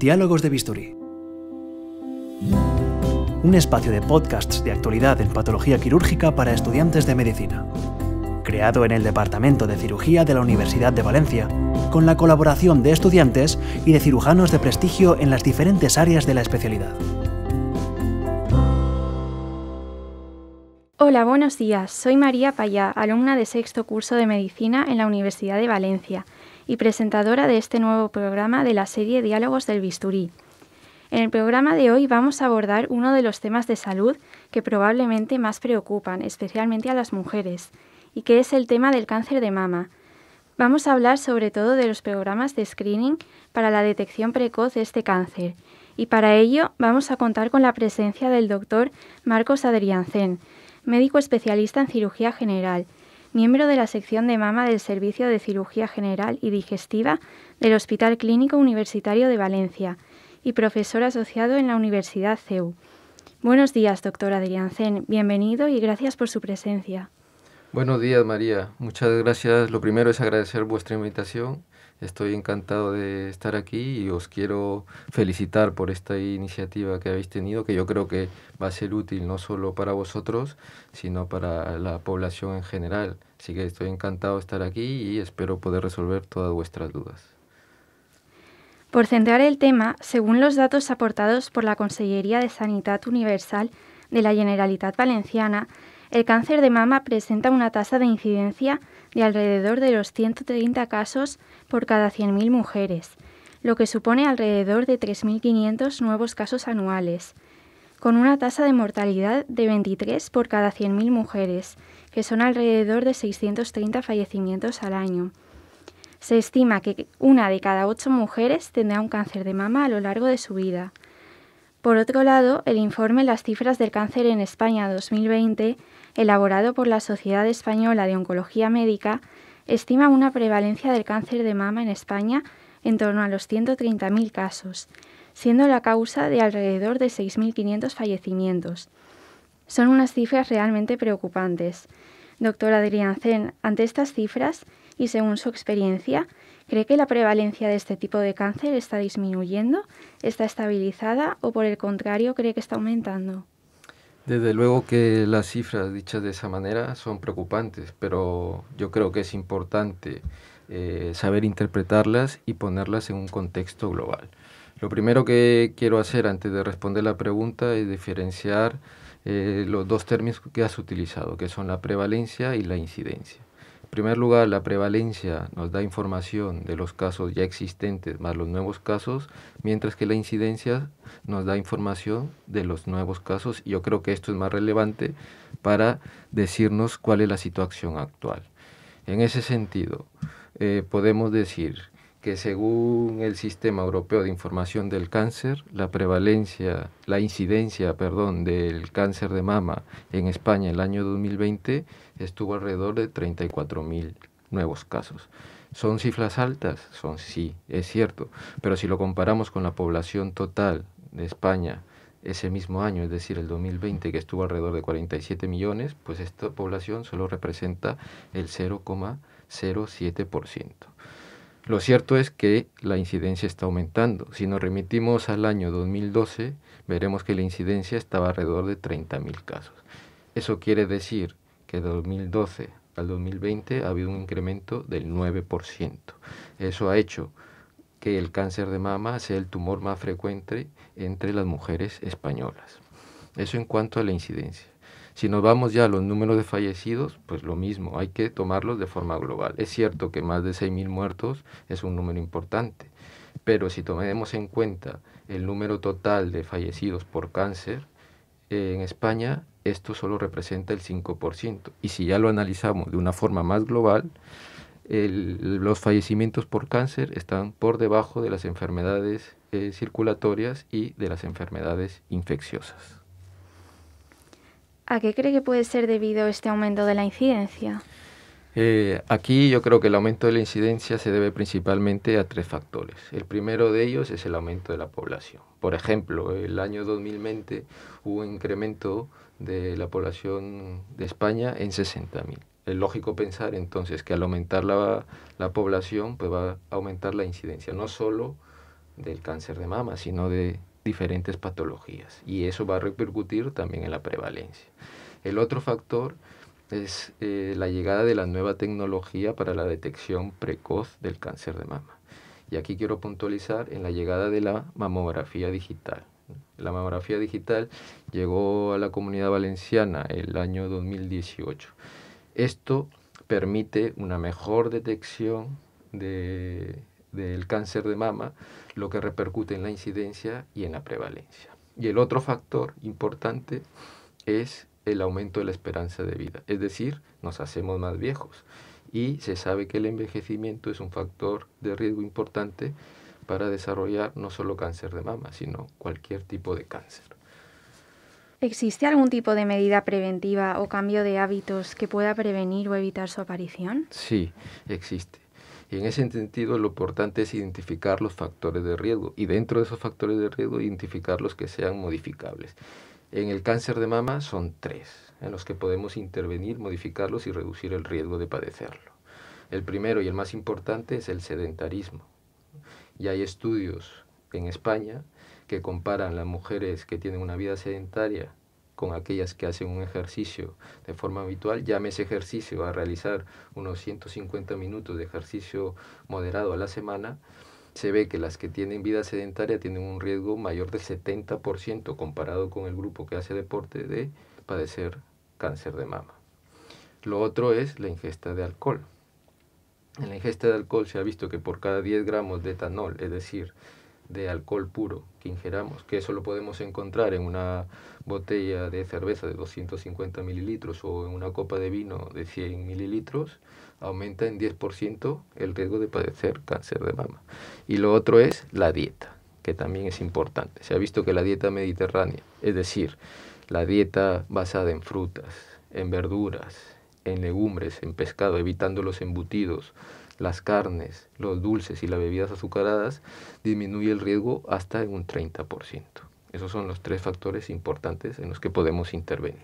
Diálogos de Bisturí. Un espacio de podcasts de actualidad en patología quirúrgica para estudiantes de medicina. Creado en el Departamento de Cirugía de la Universidad de Valencia, con la colaboración de estudiantes y de cirujanos de prestigio en las diferentes áreas de la especialidad. Hola, buenos días. Soy María Payá, alumna de sexto curso de medicina en la Universidad de Valencia y presentadora de este nuevo programa de la serie Diálogos del Bisturí. En el programa de hoy vamos a abordar uno de los temas de salud que probablemente más preocupan, especialmente a las mujeres, y que es el tema del cáncer de mama. Vamos a hablar sobre todo de los programas de screening para la detección precoz de este cáncer, y para ello vamos a contar con la presencia del doctor Marcos Adriancén, médico especialista en cirugía general, miembro de la sección de mama del Servicio de Cirugía General y Digestiva del Hospital Clínico Universitario de Valencia y profesor asociado en la Universidad CEU. Buenos días, doctor Adrián Zen. Bienvenido y gracias por su presencia. Buenos días, María. Muchas gracias. Lo primero es agradecer vuestra invitación Estoy encantado de estar aquí y os quiero felicitar por esta iniciativa que habéis tenido, que yo creo que va a ser útil no solo para vosotros, sino para la población en general. Así que estoy encantado de estar aquí y espero poder resolver todas vuestras dudas. Por centrar el tema, según los datos aportados por la Consellería de Sanidad Universal de la Generalitat Valenciana, el cáncer de mama presenta una tasa de incidencia de alrededor de los 130 casos por cada 100.000 mujeres, lo que supone alrededor de 3.500 nuevos casos anuales, con una tasa de mortalidad de 23 por cada 100.000 mujeres, que son alrededor de 630 fallecimientos al año. Se estima que una de cada ocho mujeres tendrá un cáncer de mama a lo largo de su vida. Por otro lado, el informe Las cifras del cáncer en España 2020, elaborado por la Sociedad Española de Oncología Médica, estima una prevalencia del cáncer de mama en España en torno a los 130.000 casos, siendo la causa de alrededor de 6.500 fallecimientos. Son unas cifras realmente preocupantes. Doctor Adrián Zen, ante estas cifras y según su experiencia, ¿Cree que la prevalencia de este tipo de cáncer está disminuyendo, está estabilizada o por el contrario cree que está aumentando? Desde luego que las cifras dichas de esa manera son preocupantes, pero yo creo que es importante eh, saber interpretarlas y ponerlas en un contexto global. Lo primero que quiero hacer antes de responder la pregunta es diferenciar eh, los dos términos que has utilizado, que son la prevalencia y la incidencia. En primer lugar, la prevalencia nos da información de los casos ya existentes más los nuevos casos, mientras que la incidencia nos da información de los nuevos casos. Y yo creo que esto es más relevante para decirnos cuál es la situación actual. En ese sentido, eh, podemos decir que según el Sistema Europeo de Información del Cáncer, la prevalencia, la incidencia, perdón, del cáncer de mama en España en el año 2020 estuvo alrededor de 34.000 nuevos casos. ¿Son cifras altas? Son sí, es cierto, pero si lo comparamos con la población total de España ese mismo año, es decir, el 2020, que estuvo alrededor de 47 millones, pues esta población solo representa el 0,07%. Lo cierto es que la incidencia está aumentando. Si nos remitimos al año 2012, veremos que la incidencia estaba alrededor de 30.000 casos. Eso quiere decir que de 2012 al 2020 ha habido un incremento del 9%. Eso ha hecho que el cáncer de mama sea el tumor más frecuente entre las mujeres españolas. Eso en cuanto a la incidencia. Si nos vamos ya a los números de fallecidos, pues lo mismo, hay que tomarlos de forma global. Es cierto que más de 6.000 muertos es un número importante, pero si tomemos en cuenta el número total de fallecidos por cáncer, eh, en España esto solo representa el 5%. Y si ya lo analizamos de una forma más global, los fallecimientos por cáncer están por debajo de las enfermedades eh, circulatorias y de las enfermedades infecciosas. ¿A qué cree que puede ser debido este aumento de la incidencia? Eh, aquí yo creo que el aumento de la incidencia se debe principalmente a tres factores. El primero de ellos es el aumento de la población. Por ejemplo, el año 2020 hubo un incremento de la población de España en 60.000. Es lógico pensar entonces que al aumentar la, la población pues va a aumentar la incidencia, no solo del cáncer de mama, sino de diferentes patologías y eso va a repercutir también en la prevalencia. El otro factor es eh, la llegada de la nueva tecnología para la detección precoz del cáncer de mama. Y aquí quiero puntualizar en la llegada de la mamografía digital. La mamografía digital llegó a la comunidad valenciana el año 2018. Esto permite una mejor detección del cáncer de mama lo que repercute en la incidencia y en la prevalencia. Y el otro factor importante es el aumento de la esperanza de vida, es decir, nos hacemos más viejos y se sabe que el envejecimiento es un factor de riesgo importante para desarrollar no solo cáncer de mama, sino cualquier tipo de cáncer. ¿Existe algún tipo de medida preventiva o cambio de hábitos que pueda prevenir o evitar su aparición? Sí, existe. Y en ese sentido lo importante es identificar los factores de riesgo y dentro de esos factores de riesgo identificar los que sean modificables. En el cáncer de mama son tres en los que podemos intervenir, modificarlos y reducir el riesgo de padecerlo. El primero y el más importante es el sedentarismo. Y hay estudios en España que comparan las mujeres que tienen una vida sedentaria con aquellas que hacen un ejercicio de forma habitual. Llame ese ejercicio a realizar unos 150 minutos de ejercicio moderado a la semana. Se ve que las que tienen vida sedentaria tienen un riesgo mayor del 70% comparado con el grupo que hace deporte de padecer cáncer de mama. Lo otro es la ingesta de alcohol. En la ingesta de alcohol se ha visto que por cada 10 gramos de etanol, es decir, de alcohol puro que ingeramos, que eso lo podemos encontrar en una botella de cerveza de 250 mililitros o en una copa de vino de 100 mililitros, aumenta en 10% el riesgo de padecer cáncer de mama. Y lo otro es la dieta, que también es importante. Se ha visto que la dieta mediterránea, es decir, la dieta basada en frutas, en verduras, en legumbres, en pescado, evitando los embutidos, las carnes, los dulces y las bebidas azucaradas, disminuye el riesgo hasta un 30%. Esos son los tres factores importantes en los que podemos intervenir.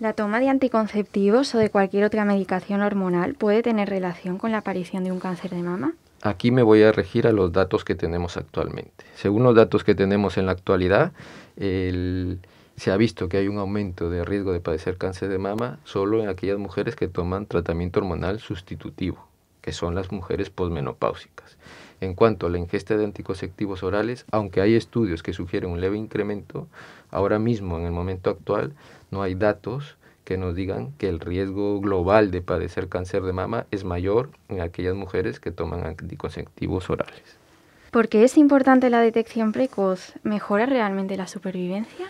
¿La toma de anticonceptivos o de cualquier otra medicación hormonal puede tener relación con la aparición de un cáncer de mama? Aquí me voy a regir a los datos que tenemos actualmente. Según los datos que tenemos en la actualidad, se ha visto que hay un aumento de riesgo de padecer cáncer de mama solo en aquellas mujeres que toman tratamiento hormonal sustitutivo son las mujeres posmenopáusicas. En cuanto a la ingesta de anticonceptivos orales, aunque hay estudios que sugieren un leve incremento, ahora mismo, en el momento actual, no hay datos que nos digan que el riesgo global de padecer cáncer de mama es mayor en aquellas mujeres que toman anticonceptivos orales. ¿Por qué es importante la detección precoz? ¿Mejora realmente la supervivencia?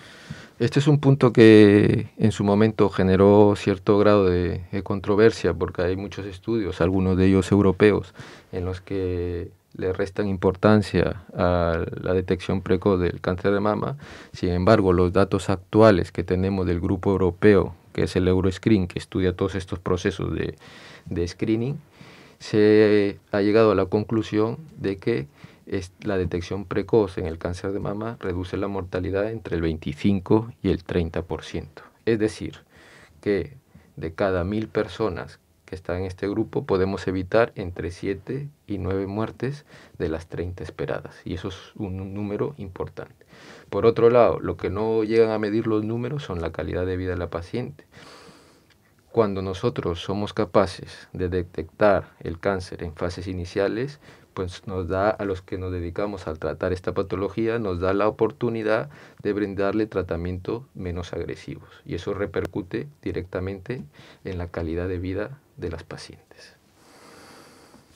Este es un punto que en su momento generó cierto grado de, controversia porque hay muchos estudios, algunos de ellos europeos, en los que le restan importancia a la detección precoz del cáncer de mama. Sin embargo, los datos actuales que tenemos del grupo europeo, que es el Euroscreen, que estudia todos estos procesos de, de screening, se ha llegado a la conclusión de que es la detección precoz en el cáncer de mama reduce la mortalidad entre el 25 y el 30%. Es decir, que de cada mil personas que están en este grupo podemos evitar entre 7 y 9 muertes de las 30 esperadas. Y eso es un número importante. Por otro lado, lo que no llegan a medir los números son la calidad de vida de la paciente. Cuando nosotros somos capaces de detectar el cáncer en fases iniciales, pues nos da a los que nos dedicamos al tratar esta patología, nos da la oportunidad de brindarle tratamiento menos agresivos y eso repercute directamente en la calidad de vida de las pacientes.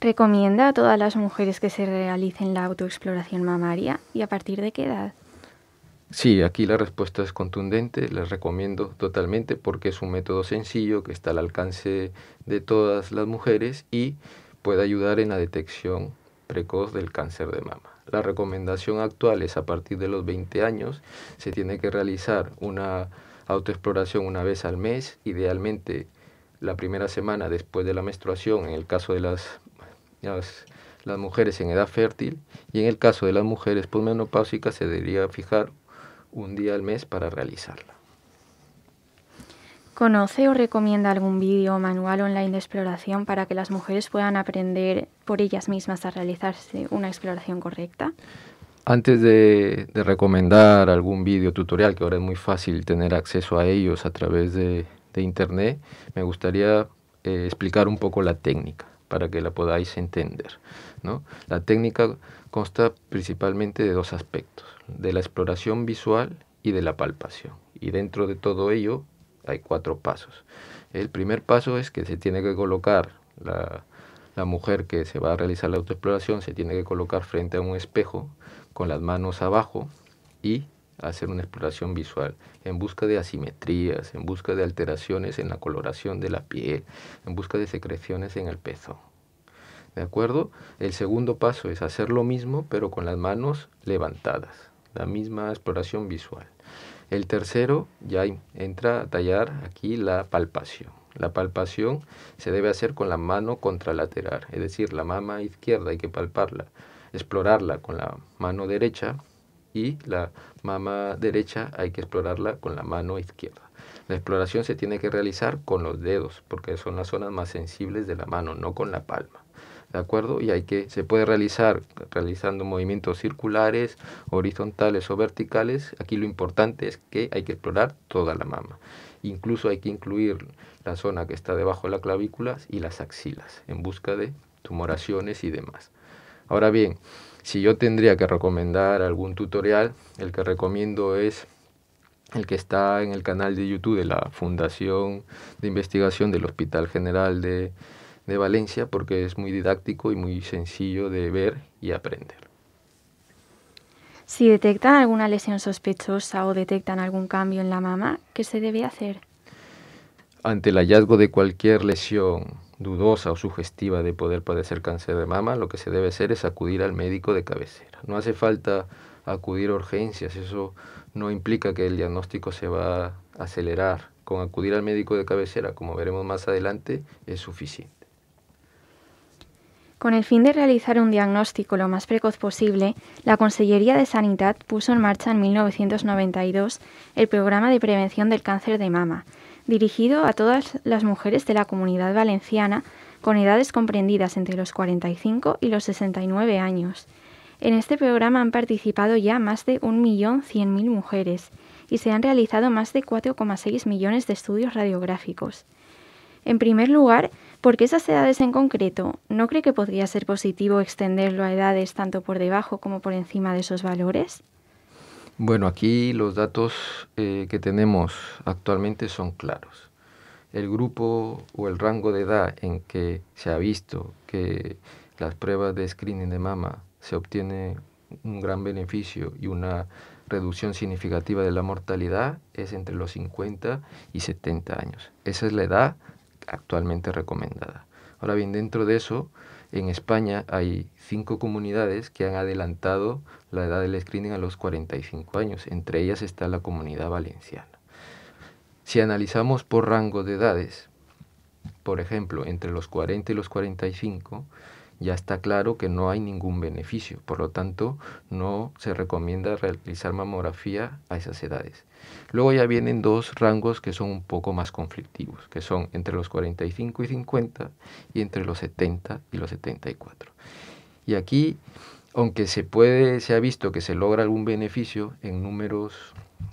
¿Recomienda a todas las mujeres que se realicen la autoexploración mamaria y a partir de qué edad? Sí, aquí la respuesta es contundente, les recomiendo totalmente porque es un método sencillo que está al alcance de todas las mujeres y puede ayudar en la detección precoz del cáncer de mama. La recomendación actual es a partir de los 20 años se tiene que realizar una autoexploración una vez al mes, idealmente la primera semana después de la menstruación en el caso de las, las, mujeres en edad fértil y en el caso de las mujeres posmenopáusicas se debería fijar un día al mes para realizarla. ¿Conoce o recomienda algún vídeo o manual online de exploración para que las mujeres puedan aprender por ellas mismas a realizarse una exploración correcta? Antes de, recomendar algún vídeo tutorial, que ahora es muy fácil tener acceso a ellos a través de, Internet, me gustaría eh, explicar un poco la técnica para que la podáis entender. ¿no? La técnica consta principalmente de dos aspectos, de la exploración visual y de la palpación. Y dentro de todo ello hay cuatro pasos. El primer paso es que se tiene que colocar la, mujer que se va a realizar la autoexploración, se tiene que colocar frente a un espejo con las manos abajo y hacer una exploración visual en busca de asimetrías, en busca de alteraciones en la coloración de la piel, en busca de secreciones en el pezón. ¿De acuerdo? El segundo paso es hacer lo mismo pero con las manos levantadas, la misma exploración visual. El tercero ya entra a tallar aquí la palpación. La palpación se debe hacer con la mano contralateral, es decir, la mama izquierda hay que palparla, explorarla con la mano derecha y la mama derecha hay que explorarla con la mano izquierda. La exploración se tiene que realizar con los dedos, porque son las zonas más sensibles de la mano, no con la palma. ¿de acuerdo? Y hay que, se puede realizar realizando movimientos circulares, horizontales o verticales. Aquí lo importante es que hay que explorar toda la mama. Incluso hay que incluir la zona que está debajo de la clavícula y las axilas en busca de tumoraciones y demás. Ahora bien, si yo tendría que recomendar algún tutorial, el que recomiendo es el que está en el canal de YouTube de la Fundación de Investigación del Hospital General de de Valencia porque es muy didáctico y muy sencillo de ver y aprender. Si detectan alguna lesión sospechosa o detectan algún cambio en la mama, ¿qué se debe hacer? Ante el hallazgo de cualquier lesión dudosa o sugestiva de poder padecer cáncer de mama, lo que se debe hacer es acudir al médico de cabecera. No hace falta acudir a urgencias, eso no implica que el diagnóstico se va a acelerar. Con acudir al médico de cabecera, como veremos más adelante, es suficiente. Con el fin de realizar un diagnóstico lo más precoz posible, la Consellería de Sanidad puso en marcha en 1992 el programa de prevención del cáncer de mama, dirigido a todas las mujeres de la comunidad valenciana con edades comprendidas entre los 45 y los 69 años. En este programa han participado ya más de 1.100.000 mujeres y se han realizado más de 4,6 millones de estudios radiográficos. En primer lugar, ¿por qué esas edades en concreto? ¿No cree que podría ser positivo extenderlo a edades tanto por debajo como por encima de esos valores? Bueno, aquí los datos eh, que tenemos actualmente son claros. El grupo o el rango de edad en que se ha visto que las pruebas de screening de mama se obtiene un gran beneficio y una reducción significativa de la mortalidad es entre los 50 y 70 años. Esa es la edad actualmente recomendada. Ahora bien, dentro de eso, en España hay cinco comunidades que han adelantado la edad del screening a los 45 años. Entre ellas está la comunidad valenciana. Si analizamos por rango de edades, por ejemplo, entre los 40 y los 45, ya está claro que no hay ningún beneficio. Por lo tanto, no se recomienda realizar mamografía a esas edades. Luego ya vienen dos rangos que son un poco más conflictivos, que son entre los 45 y 50 y entre los 70 y los 74. Y aquí, aunque se puede, se ha visto que se logra algún beneficio en números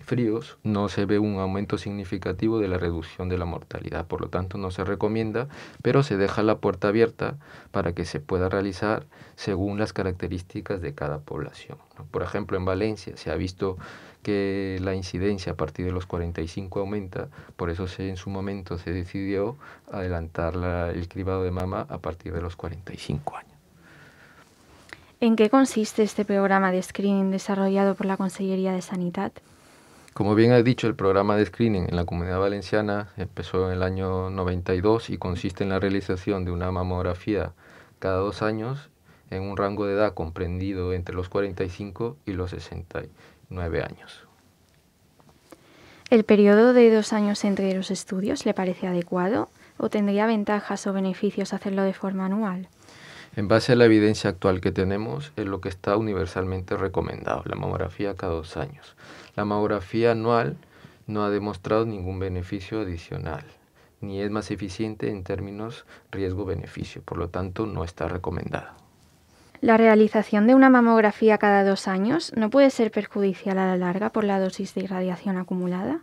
fríos no se ve un aumento significativo de la reducción de la mortalidad, por lo tanto no se recomienda, pero se deja la puerta abierta para que se pueda realizar según las características de cada población. Por ejemplo, en Valencia se ha visto que la incidencia a partir de los 45 aumenta, por eso en su momento se decidió adelantar la, el cribado de mama a partir de los 45 años. ¿En qué consiste este programa de screening desarrollado por la Consellería de Sanidad? Como bien ha dicho, el programa de screening en la comunidad valenciana empezó en el año 92 y consiste en la realización de una mamografía cada dos años en un rango de edad comprendido entre los 45 y los 69 años. ¿El periodo de dos años entre los estudios le parece adecuado o tendría ventajas o beneficios hacerlo de forma anual? En base a la evidencia actual que tenemos, es lo que está universalmente recomendado, la mamografía cada dos años. La mamografía anual no ha demostrado ningún beneficio adicional, ni es más eficiente en términos riesgo-beneficio, por lo tanto no está recomendada. ¿La realización de una mamografía cada dos años no puede ser perjudicial a la larga por la dosis de irradiación acumulada?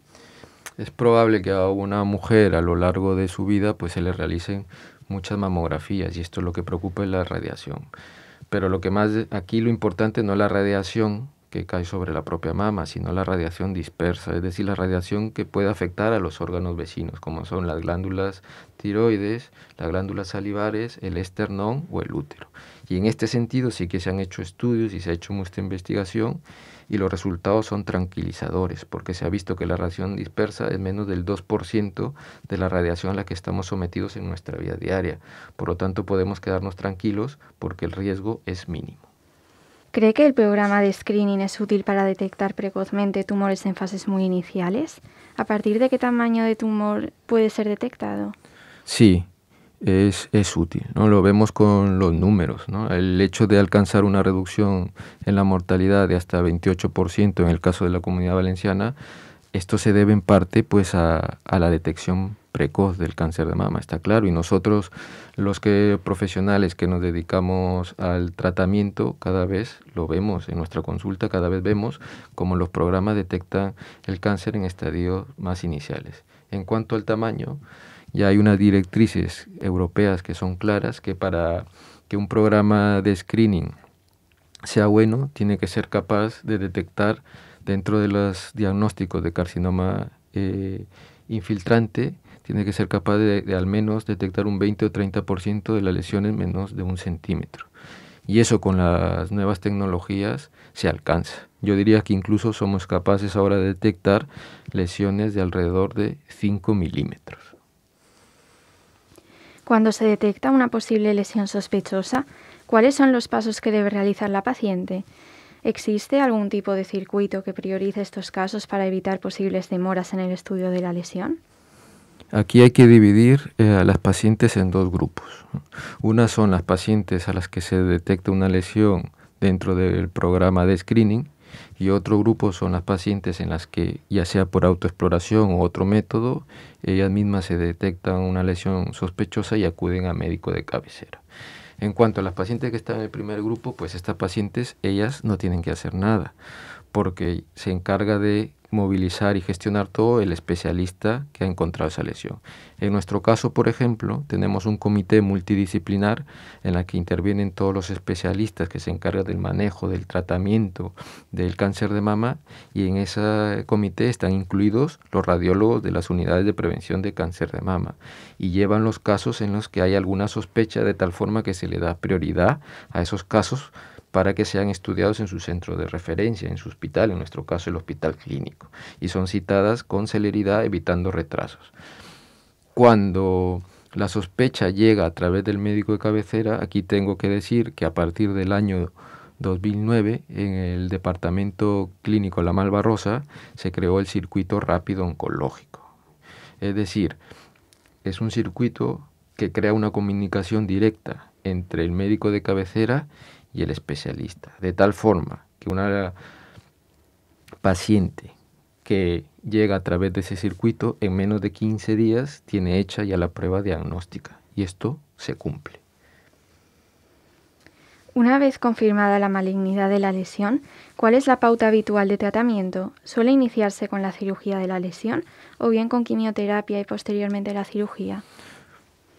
Es probable que a una mujer a lo largo de su vida pues se le realicen muchas mamografías y esto es lo que preocupa es la radiación. Pero lo que más aquí lo importante no es la radiación que cae sobre la propia mama, sino la radiación dispersa, es decir, la radiación que puede afectar a los órganos vecinos, como son las glándulas tiroides, las glándulas salivares, el esternón o el útero. Y en este sentido sí que se han hecho estudios y se ha hecho mucha investigación y los resultados son tranquilizadores, porque se ha visto que la radiación dispersa es menos del 2% de la radiación a la que estamos sometidos en nuestra vida diaria. Por lo tanto, podemos quedarnos tranquilos porque el riesgo es mínimo. ¿Cree que el programa de screening es útil para detectar precozmente tumores en fases muy iniciales? ¿A partir de qué tamaño de tumor puede ser detectado? Sí, es, es, útil, ¿no? lo vemos con los números. ¿no? El hecho de alcanzar una reducción en la mortalidad de hasta 28% en el caso de la comunidad valenciana, esto se debe en parte pues, a, a la detección precoz del cáncer de mama, está claro. Y nosotros, los que profesionales que nos dedicamos al tratamiento, cada vez lo vemos en nuestra consulta, cada vez vemos cómo los programas detectan el cáncer en estadios más iniciales. En cuanto al tamaño, ya hay unas directrices europeas que son claras que para que un programa de screening sea bueno, tiene que ser capaz de detectar dentro de los diagnósticos de carcinoma eh, infiltrante, tiene que ser capaz de, de, al menos detectar un 20 o 30% de las lesiones menos de un centímetro. Y eso con las nuevas tecnologías se alcanza. Yo diría que incluso somos capaces ahora de detectar lesiones de alrededor de 5 milímetros. Cuando se detecta una posible lesión sospechosa, ¿cuáles son los pasos que debe realizar la paciente? ¿Existe algún tipo de circuito que priorice estos casos para evitar posibles demoras en el estudio de la lesión? Aquí hay que dividir eh, a las pacientes en dos grupos. Una son las pacientes a las que se detecta una lesión dentro del programa de screening y otro grupo son las pacientes en las que, ya sea por autoexploración o otro método, ellas mismas se detectan una lesión sospechosa y acuden a médico de cabecera. En cuanto a las pacientes que están en el primer grupo, pues estas pacientes, ellas no tienen que hacer nada, porque se encarga de movilizar y gestionar todo el especialista que ha encontrado esa lesión. En nuestro caso, por ejemplo, tenemos un comité multidisciplinar en el que intervienen todos los especialistas que se encargan del manejo, del tratamiento del cáncer de mama y en ese comité están incluidos los radiólogos de las unidades de prevención de cáncer de mama y llevan los casos en los que hay alguna sospecha de tal forma que se le da prioridad a esos casos para que sean estudiados en su centro de referencia, en su hospital, en nuestro caso el hospital clínico, y son citadas con celeridad evitando retrasos. Cuando la sospecha llega a través del médico de cabecera, aquí tengo que decir que a partir del año 2009 en el Departamento Clínico La Malvarrosa se creó el circuito rápido oncológico. Es decir, es un circuito que crea una comunicación directa entre el médico de cabecera y el especialista. De tal forma que una paciente que llega a través de ese circuito en menos de 15 días tiene hecha ya la prueba diagnóstica y esto se cumple. Una vez confirmada la malignidad de la lesión, ¿cuál es la pauta habitual de tratamiento? ¿Suele iniciarse con la cirugía de la lesión o bien con quimioterapia y posteriormente la cirugía?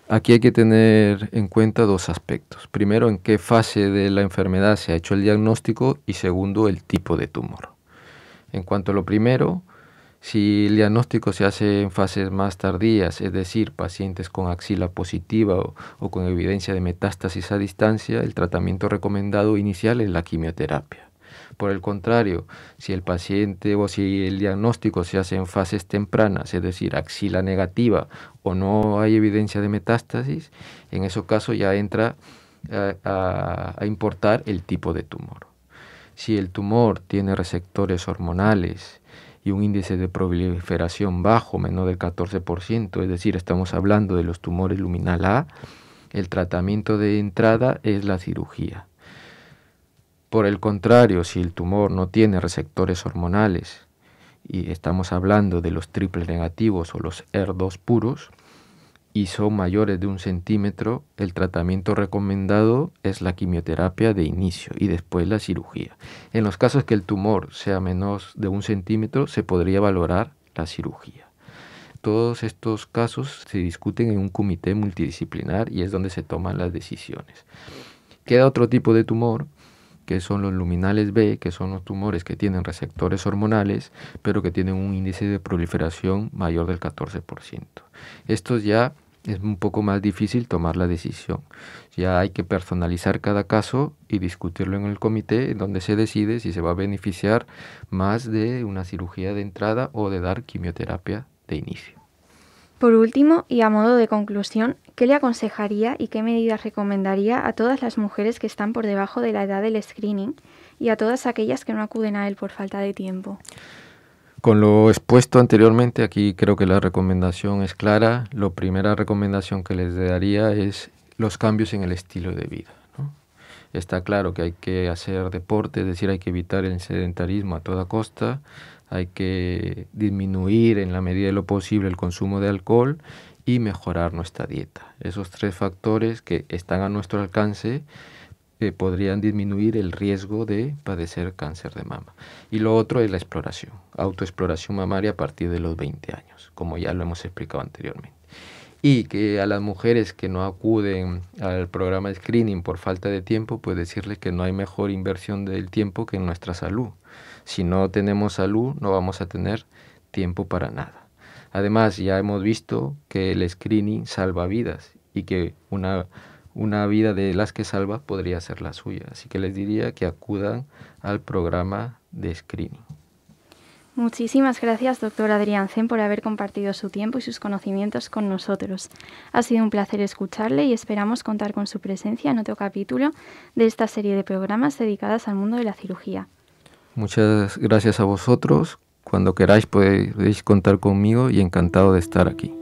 Aquí hay que tener en cuenta dos aspectos. Primero, en qué fase de la enfermedad se ha hecho el diagnóstico y segundo, el tipo de tumor. En cuanto a lo primero, si el diagnóstico se hace en fases más tardías, es decir, pacientes con axila positiva o, con evidencia de metástasis a distancia, el tratamiento recomendado inicial es la quimioterapia. Por el contrario, si el paciente o si el diagnóstico se hace en fases tempranas, es decir, axila negativa o no hay evidencia de metástasis, en ese caso ya entra eh, a, a importar el tipo de tumor. Si el tumor tiene receptores hormonales, y un índice de proliferación bajo, menor del 14%, es decir, estamos hablando de los tumores luminal A, el tratamiento de entrada es la cirugía. Por el contrario, si el tumor no tiene receptores hormonales, y estamos hablando de los triples negativos o los ER2 puros, y son mayores de un centímetro, el tratamiento recomendado es la quimioterapia de inicio y después la cirugía. En los casos que el tumor sea menos de un centímetro, se podría valorar la cirugía. Todos estos casos se discuten en un comité multidisciplinar y es donde se toman las decisiones. Queda otro tipo de tumor que son los luminales B, que son los tumores que tienen receptores hormonales, pero que tienen un índice de proliferación mayor del 14%. Esto ya es un poco más difícil tomar la decisión. Ya hay que personalizar cada caso y discutirlo en el comité, en donde se decide si se va a beneficiar más de una cirugía de entrada o de dar quimioterapia de inicio. Por último, y a modo de conclusión, ¿qué le aconsejaría y qué medidas recomendaría a todas las mujeres que están por debajo de la edad del screening y a todas aquellas que no acuden a él por falta de tiempo? Con lo expuesto anteriormente, aquí creo que la recomendación es clara. La primera recomendación que les daría es los cambios en el estilo de vida. Está claro que hay que hacer deporte, es decir, hay que evitar el sedentarismo a toda costa hay que disminuir en la medida de lo posible el consumo de alcohol y mejorar nuestra dieta. Esos tres factores que están a nuestro alcance eh, podrían disminuir el riesgo de padecer cáncer de mama. Y lo otro es la exploración, autoexploración mamaria a partir de los 20 años, como ya lo hemos explicado anteriormente. Y que a las mujeres que no acuden al programa de screening por falta de tiempo, pues decirles que no hay mejor inversión del tiempo que en nuestra salud. Si no tenemos salud, no vamos a tener tiempo para nada. Además, ya hemos visto que el screening salva vidas y que una, vida de las que salva podría ser la suya. Así que les diría que acudan al programa de screening. Muchísimas gracias, doctor Adrián Zen, por haber compartido su tiempo y sus conocimientos con nosotros. Ha sido un placer escucharle y esperamos contar con su presencia en otro capítulo de esta serie de programas dedicadas al mundo de la cirugía. Muchas gracias a vosotros. Cuando queráis podéis contar conmigo y encantado de estar aquí.